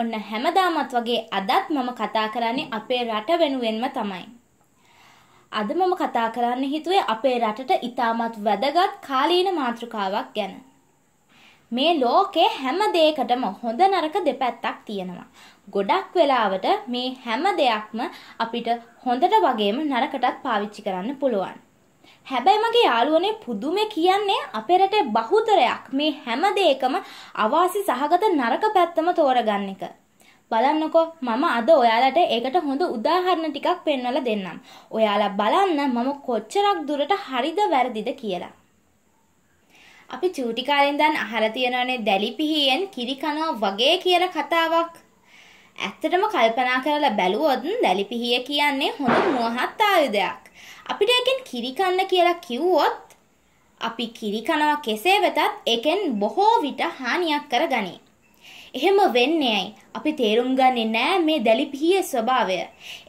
ඔන්න හැමදාමත් වගේ අදත් මම කතා කරන්නේ අපේ රට වෙනුවෙන්ම තමයි. අද මම කතා කරන්න හිතුවේ අපේ රටට ඉතාමත් වැදගත් කාලීන මාතෘකාවක් ගැන. මේ ලෝකේ හැම දෙයකටම හොඳ නරක දෙපැත්තක් තියෙනවා. ගොඩක් වෙලාවට මේ හැම දෙයක්ම අපිට හොඳට වගේම නරකටත් පාවිච්චි කරන්න පුළුවන්. හැබැයි මගේ යාළුවනේ පුදුමේ කියන්නේ අපේ රටේ බහුතරයක් මේ හැම දෙයකම අවාසි සහගත නරක පැත්තම තෝරගන්න එක. බලන්නකෝ මම අද ඔයාලට ඒකට හොඳ උදාහරණ ටිකක් පෙන්වලා දෙන්නම්. ඔයාලා බලන්න මම කොච්චරක් දුරට හරිද වැරදිද කියලා. අපි චූටි කාලෙන් දැන් අහලා තියෙනවනේ දැලිපිහියෙන් කිරි කනවා වගේ කියලා කතාවක්. ඇත්තටම කල්පනා කරලා බැලුවොත් දැලිපිහිය කියන්නේ හොඳ මුවහත් ආයුධයක්. අපිට එකෙන් කිරි කන්න කියලා කිව්වොත් අපි කිරි කනවා කෙසේ වෙතත් එකෙන් බොහෝ විට හානියක් කරගනී. එහෙම වෙන්නේ ඇයි? අපි තේරුම් ගන්නේ නෑ මේ දැලිපිහියේ ස්වභාවය.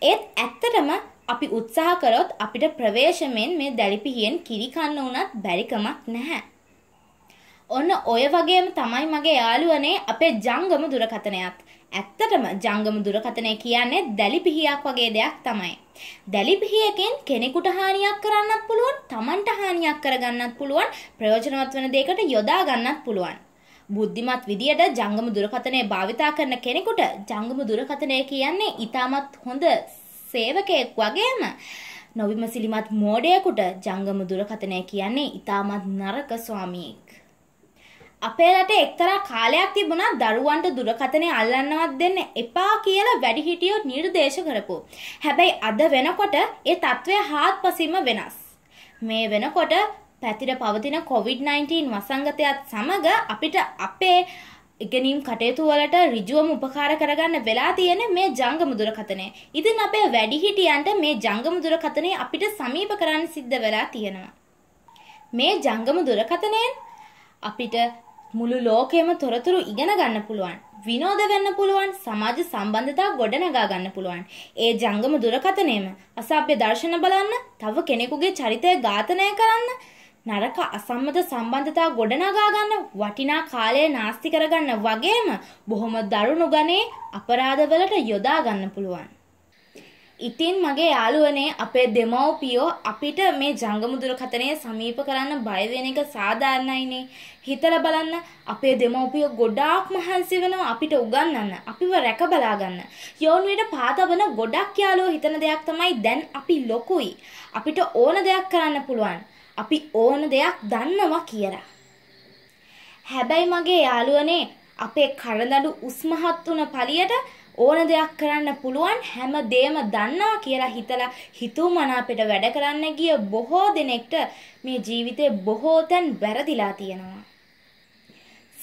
ඒත් ඇත්තටම අපි උත්සාහ කරොත් අපිට ප්‍රවේශමෙන් මේ දැලිපිහියෙන් කිරි කන්න උනත් බැරි කමක් නැහැ. ඔන්න ඔය වගේම තමයි මගේ යාළුවනේ අපේ ජංගම දුරකථනයත්. ඇත්තටම ජංගම දුරකථනය කියන්නේ දැලි පිහියක් වගේ දෙයක් තමයි. දැලි පිහියකින් කෙනෙකුට හානියක් කරන්නත් පුළුවන්, Tamanට හානියක් කරගන්නත් පුළුවන්, ප්‍රයෝජනවත් වෙන දෙයකට යොදා ගන්නත් පුළුවන්. බුද්ධිමත් විදියට ජංගම දුරකථනය භාවිතා කරන කෙනෙකුට ජංගම දුරකථනය කියන්නේ ඉතාමත් හොඳ සේවකයෙක් වගේම නොවිමසිලිමත් මෝඩයෙකුට ජංගම දුරකථනය කියන්නේ ඉතාමත් නරක ස්වාමියෙක්. අපේ රටේ එක්තරා කාලයක් තිබුණා දරුවන්ට දුරකථනය අල්ලන්නවත් දෙන්න එපා කියලා වැඩිහිටියෝ නිර්දේශ කරපු. හැබැයි අද වෙනකොට ඒ తත්වය හාත්පසින්ම වෙනස්. මේ වෙනකොට පැතිර පවතින COVID-19 වසංගතයත් සමග අපිට අපේ ඉගෙනීම් කටයුතු වලට ඍජුවම උපකාර කරගන්න වෙලා තියෙන මේ ජංගම දුරකථනය. ඉතින් අපේ වැඩිහිටියන්ට මේ ජංගම දුරකථනය අපිට සමීප කරන්න සිද්ධ වෙලා තියෙනවා. මේ ජංගම දුරකථනයෙන් අපිට මුළු ලෝකයේම තොරතුරු ඉගෙන ගන්න පුළුවන්. විනෝද ගන්න පුළුවන් සමාජ සම්බන්ධතා ගොඩනගා ගන්න පුළුවන්. ඒ ජංගම දුරකථනයේම අසභ්‍ය දර්ශන බලන්න, තව කෙනෙකුගේ චරිතය ඝාතනය කරන්න, නරක අසම්මත සම්බන්ධතා ගොඩනගා ගන්න, වටිනා කාලය නාස්ති කරගන්න වගේම බොහොම දරුණු ගණේ අපරාධවලට යොදා ගන්න පුළුවන්. ඉතින් මගේ යාළුවනේ අපේ දෙමව්පියෝ අපිට මේ ජංගම දුරකථනය සමීප කරන්න බය වෙන එක සාධාරණයිනේ. හිතලා බලන්න අපේ දෙමව්පියෝ ගොඩාක් මහන්සි වෙනවා අපිට උගන්වන්න, අපිව රැක බලා ගන්න. යෝන්විට පාතබන ගොඩක් යාළුවෝ හිතන දෙයක් තමයි දැන් අපි ලොකුයි. අපිට ඕන දෙයක් කරන්න පුළුවන්. අපි ඕන දෙයක් දන්නවා කියලා. හැබැයි මගේ යාළුවනේ අපේ කරදඬු උස්මහත් වුණ පළියට ඕන දෙයක් කරන්න පුළුවන් හැම දේම දන්නා කියලා හිතලා හිතුමනාපෙට වැඩ කරන්න ගිය බොහෝ දෙනෙක්ට මේ ජීවිතේ බොහෝ තැන් වැරදිලා තියෙනවා.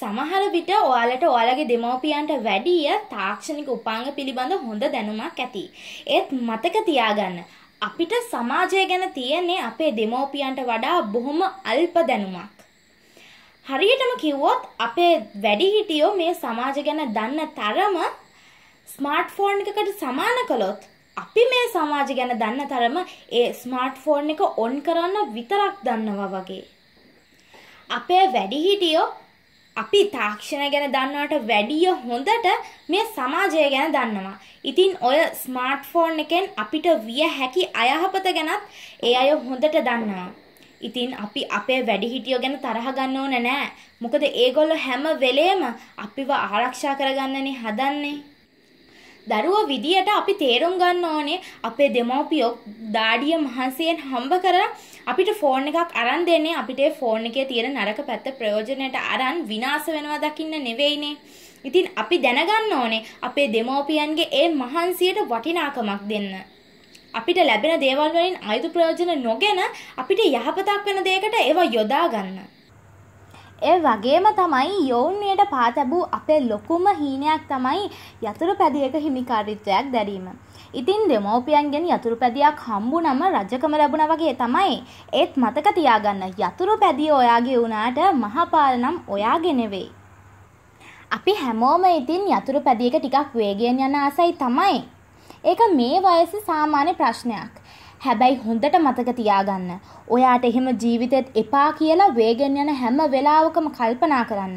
සමහර විට ඔයාලට ඔයාලගේ දෙමව්පියන්ට වැඩිය තාක්ෂණික උපාංග පිළිබඳ හොඳ දැනුමක් ඇති. ඒත් මතක තියාගන්න අපිට සමාජය ගැන තියෙන්නේ අපේ දෙමව්පියන්ට වඩා බොහොම අල්ප දැනුමක්. හරියටම කිව්වොත් අපේ වැඩිහිටියෝ මේ සමාජ ගැන දන්න තරම ස්මාර්ට් ෆෝන් එකකට සමාන කළොත් අපි මේ සමාජ ගැන දන්න තරම ඒ ස්මාර්ට් ෆෝන් එක ඔන් කරන්න විතරක් දන්නවා වගේ. අපේ වැඩිහිටියෝ අපි තාක්ෂණ ගැන දන්නවට වැඩිය හොඳට මේ සමාජය ගැන දන්නවා. ඉතින් ඔය ස්මාර්ට් ෆෝන් එකෙන් අපිට විය හැකි අයහපත ගැනත් ඒ අය හොඳට දන්නවා. ඉතින් අපි අපේ වැඩිහිටියෝ ගැන තරහ ගන්න ඕන නෑ. මොකද ඒගොල්ලෝ හැම වෙලේම අපිව ආරක්ෂා කරගන්නනේ හදන්නේ. දරුවෝ විදියට අපි තේරුම් ගන්න ඕනේ අපේ දෙමව්පියෝ දාඩිය මහන්සියෙන් හම්බ කරලා අපිට ෆෝන් එකක් අරන් දෙන්නේ අපිට ඒ ෆෝන් එකේ තියෙන නරක පැත්ත ප්‍රයෝජනයට අරන් විනාශ වෙනවා දකින්න නෙවෙයිනේ. ඉතින් අපි දැනගන්න ඕනේ අපේ දෙමව්පියන්ගේ ඒ මහන්සියට වටිනාකමක් දෙන්න. අපිට ලැබෙන දේවල් වලින් අයුතු ප්‍රයෝජන නොගෙන අපිට යහපතක් වෙන දෙයකට ඒවා යොදා ගන්න. ඒ වගේම තමයි යෝන්යට පාතැබූ අපේ ලොකුම හීනයක් තමයි යතුරු පැදියක හිමිකාරිත්වයක් දැරීම. ඉතින් දෙමෝපියන්ගෙන් යතුරු පැදියක් හම්බු නම රජකම ලැබුණ වගේ තමයි. ඒත් මතක තියාගන්න යතුරු පැදිය ඔයාගේ වුණාට මහපාලනම් ඔයාගේ නෙවෙයි. අපි හැමෝම ඉතින් යතුරු පැදියක ටිකක් වේගෙන් යන ආසයි තමයි. ඒක මේ වයස සාමාන්‍ය ප්‍රශ්නයක්. හැබැයි හොඳට මතක තියාගන්න. ඔයාට එහෙම ජීවිතෙත් එපා කියලා වේගෙන් යන හැම වෙලාවකම කල්පනා කරන්න.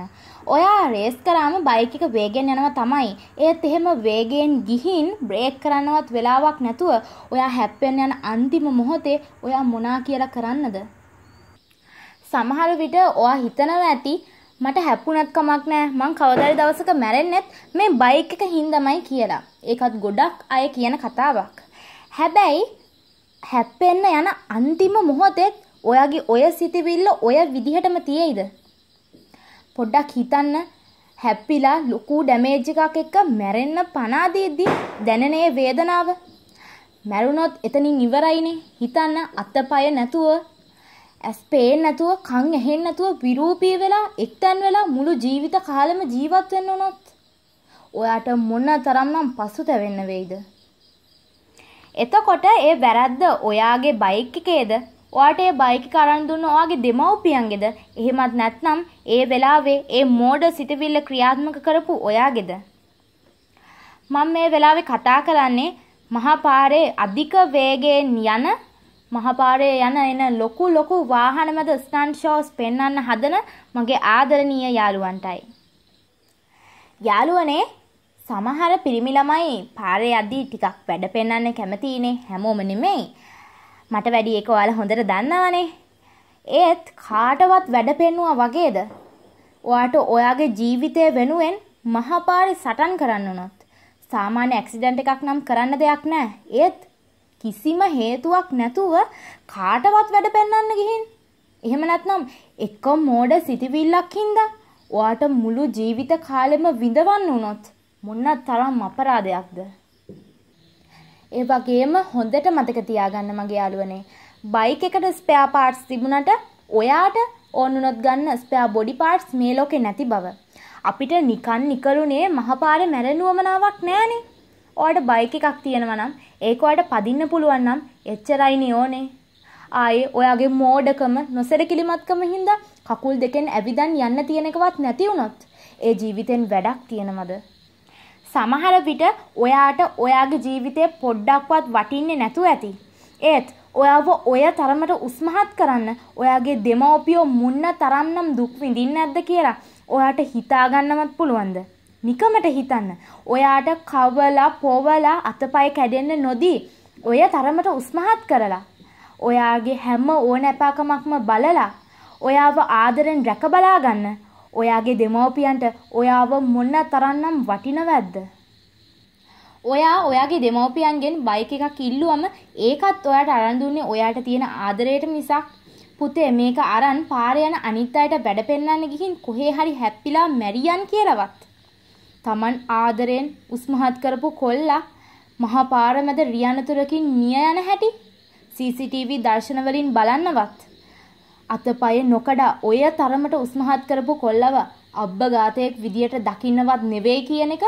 ඔයා රේස් කරාම බයික් එක වේගෙන් යනවා තමයි. ඒත් එහෙම වේගෙන් ගිහින් බ්‍රේක් කරන්නවත් වෙලාවක් නැතුව ඔයා හැප්පෙන්න යන අන්තිම මොහොතේ ඔයා මොනා කියලා කරන්නද? සමහර විට ඔයා හිතනවා ඇති මට හැප්පුණත් කමක් නෑ මං කවදාරි දවසක මැරෙන්නෙත් මේ බයික් එක හින්දමයි කියලා. ඒකත් ගොඩක් අය කියන කතාවක්. හැබැයි හැප්පෙන්න යන අන්තිම මොහොතෙත් ඔයාගේ ඔය සිතිවිල්ල ඔය විදිහටම තියෙයිද? පොඩ්ඩක් හිතන්න හැප්පිලා ලොකු ඩැමේජ් එකක් එක්ක මැරෙන්න පනාදීදී දැනෙන වේදනාව මැරුණොත් එතනින් ඉවරයිනේ. හිතන්න අතපය නැතුව ඇස් පේන්නේ නැතුව කන් ඇහෙන්නේ නැතුව විරූපී වෙලා එක්තැන් වෙලා මුළු ජීවිත කාලෙම ජීවත් වෙන්න උනොත් ඔයාට මොන තරම්නම් පසුතැවෙන්න වෙයිද එතකොට ඒ වැරද්ද ඔයාගේ බයික් එකේද ඔයාට ඒ බයික් එක අරන් දුන්න ඔයාගේ දෙමව්පියන්ගේද එහෙමත් නැත්නම් ඒ වෙලාවේ ඒ මෝඩ සිතවිල්ල ක්‍රියාත්මක කරපු ඔයාගේද මම මේ වෙලාවේ කතා කරන්නේ මහා පාරේ අධික වේගයෙන් යන මහපාරේ යන එන ලොකු ලොකු වාහන මැද ස්ටන්ට් ෂෝස් පෙන්වන්න හදන මගේ ආදරණීය යාළුවන්ටයි. යාළුවනේ සමහර පිරිමි ළමයි පාරේ යද්දී ටිකක් වැඩ පෙන්වන්න කැමතිනේ හැමෝම නෙමෙයි. මට වැඩි ඒක ඔයාලා හොඳට දන්නවනේ. ඒත් කාටවත් වැඩ පෙන්නුවා වගේද? ඔයාට ඔයාගේ ජීවිතය වෙනුවෙන් මහපාරේ සටන් කරන්න උනොත් සාමාන්‍ය ඇක්සිඩන්ට් එකක් නම් කරන්න දෙයක් නෑ. ඒත් කිසිම හේතුවක් නැතුව කාටවත් වැඩ පෙන්වන්න ගිහින්. එහෙම නැත්නම් එක මෝඩ සිටිවිල්ලක් හින්දා ඔයාට මුළු ජීවිත කාලෙම විඳවන්න වුණොත් මොන තරම් අපරාධයක්ද? ඒ වගේම හොඳට මතක තියාගන්න මගේ යාළුවනේ. බයික් එකට ස්පෙයා පාර්ට්ස් තිබුණට ඔයාට ඕනුනොත් ගන්න ස්පෙයා බොඩි පාර්ට්ස් මේ ලෝකේ නැති බව. අපිට නිකන් නිකලුනේ මහපාරේ මැරෙනුවමනාවක් නෑනේ. ඔයාට බයික එකක් තියෙනවා නම් ඒක ඔයාට පදින්න පුළුවන් නම් එච්චරයිනේ ඕනේ. ආයේ ඔයාගේ මෝඩකම නොසැලකිලිමත්කම හින්දා කකුල් දෙකෙන් ඇවිදන් යන්න තියෙන එකවත් නැති වුණොත් ඒ ජීවිතෙන් වැඩක් තියෙනවද? සමහර විට ඔයාට ඔයාගේ ජීවිතේ පොඩ්ඩක්වත් වටින්නේ නැතුව ඇති. ඒත් ඔයාව ඔය තරමට උස්මහත් කරන්න ඔයාගේ දෙමව්පියෝ මුන්න තරම්නම් දුක් විඳින්නේ නැද්ද කියලා ඔයාට හිතාගන්නවත් පුළුවන්ද? නිකමට හිතන්න. ඔයාට කවලා පොවලා අතපය කැඩෙන්න නොදී ඔය තරමට උස්මහත් කරලා. ඔයාගේ හැම ඕනැපාකමක්ම බලලා ඔයාව ආදරෙන් රැක බලා ගන්න. ඔයාගේ දෙමව්පියන්ට ඔයාව මොන තරම්නම් වටිනවද? ඔයා ඔයාගේ දෙමව්පියන්ගෙන් බයික් එකක් ඉල්ලුවම ඒකත් ඔයාට අරන් දුන්නේ ඔයාට තියෙන ආදරයට මිසක් පුතේ මේක අරන් පාරේ යන අනිත් අයට බඩ පෙන්නන්න ගිහින් කොහේ හරි හැප්පිලා මැරියන් කියලාවත් Taman ආදරයෙන් උස්මහත් කරපු කොල්ලා මහා පාරමැද රියනතුරකින් මිය යන හැටි CCTV දර්ශන වලින් බලන්නවත් අතපය නොකඩා ඔය තරමට උස්මහත් කරපු කොල්ලව අබ්බගාතයෙක් විදියට දකින්නවත් නෙවෙයි කියන එක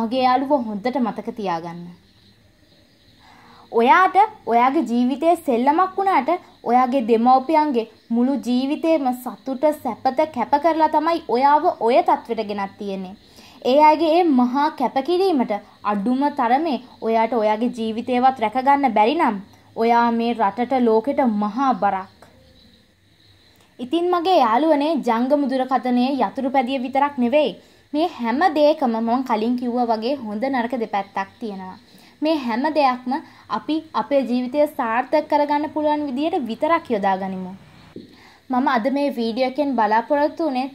මගේ යාළුවෝ හොඳට මතක තියාගන්න. ඔයාට ඔයාගේ ජීවිතයේ සෙල්ලමක් වුණාට ඔයාගේ දෙමව්පියන්ගේ මුළු ජීවිතේම සතුට සැපත කැප කරලා තමයි ඔයාව ඔය තත්වෙට ගෙනත් තියෙන්නේ. ඒ අයගේ ඒ මහා කැපකිරීමට අඩුම තරමේ ඔයාට ඔයාගේ ජීවිතේවත් රැකගන්න බැරි නම් ඔයා මේ රටට ලෝකෙට මහා බරක්. ඉතින් මගේ යාළුවනේ ජංගම දුරකථනයේ යතුරු පැදිය විතරක් නෙවෙයි. මේ හැම දෙයකම මම කලින් කිව්වා වගේ හොඳ නරක දෙපැත්තක් තියෙනවා. මේ හැම දෙයක්ම අපි අපේ ජීවිතය සාර්ථක කරගන්න පුළුවන් විදියට විතරක් යොදා ගනිමු. මම අද මේ වීඩියෝ එකෙන් බලාපොරොත්තු වුණේ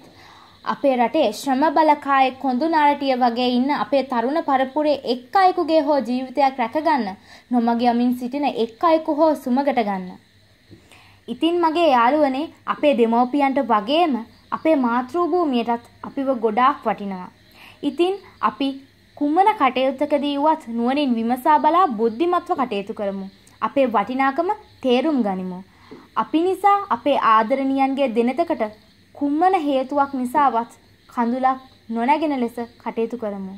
අපේ රටේ ශ්‍රම බලකායේ කොඳු නාරටිය වගේ ඉන්න අපේ තරුණ පරපුරේ එක් අයෙකුගේ හෝ ජීවිතයක් රැකගන්න නොමගයමින් සිටින එක් අයෙකු හෝ සුමගට ගන්න. ඉතින් මගේ යාළුවනේ අපේ දෙමෝපියන්ට වගේම අපේ මාතෘභූමියටත් අපිව ගොඩාක් වටිනවා. ඉතින් අපි කුමන කටයුත්තකදී වුවත් නුවණින් විමසා බලා බුද්ධිමත්ව කටයුතු කරමු. අපේ වටිනාකම තේරුම් ගනිමු. අපි නිසා අපේ ආදරණීයන්ගේ දිනතකට කුම්මන හේතුවක් නිසාවත් කඳුලක් නොනැගෙන ලෙස කටයුතු කරමු.